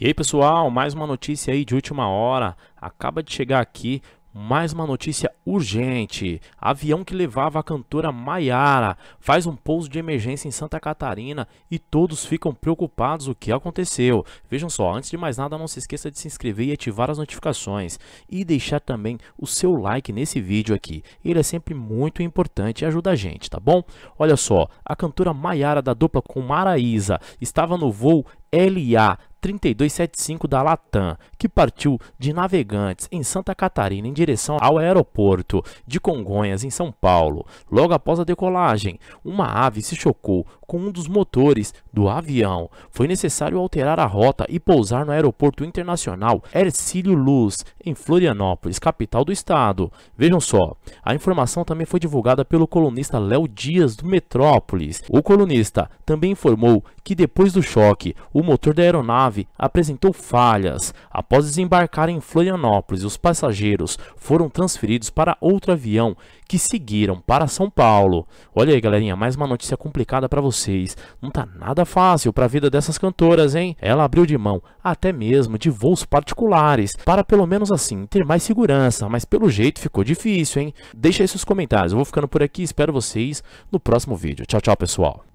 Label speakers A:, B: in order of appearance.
A: E aí pessoal, mais uma notícia aí de última hora. Acaba de chegar aqui mais uma notícia urgente. Avião que levava a cantora Maiara faz um pouso de emergência em Santa Catarina e todos ficam preocupados o que aconteceu. Vejam só, antes de mais nada, não se esqueça de se inscrever e ativar as notificações e deixar também o seu like nesse vídeo aqui. Ele é sempre muito importante e ajuda a gente, tá bom? Olha só, a cantora Maiara da dupla com Maraísa estava no voo LA 3275 da Latam, que partiu de Navegantes, em Santa Catarina, em direção ao aeroporto de Congonhas, em São Paulo. Logo após a decolagem, uma ave se chocou com um dos motores do avião, foi necessário alterar a rota e pousar no Aeroporto Internacional Ercílio Luz, em Florianópolis, capital do estado. Vejam só, a informação também foi divulgada pelo colunista Léo Dias do Metrópolis. O colunista também informou que depois do choque, o motor da aeronave apresentou falhas. Após desembarcar em Florianópolis, os passageiros foram transferidos para outro avião que seguiram para São Paulo. Olha aí, galerinha, mais uma notícia complicada para vocês. Não tá nada fácil para a vida dessas cantoras, hein? Ela abriu de mão até mesmo de voos particulares para pelo menos assim ter mais segurança, mas pelo jeito ficou difícil, hein? Deixa aí seus comentários. Eu vou ficando por aqui, espero vocês no próximo vídeo. Tchau, tchau, pessoal.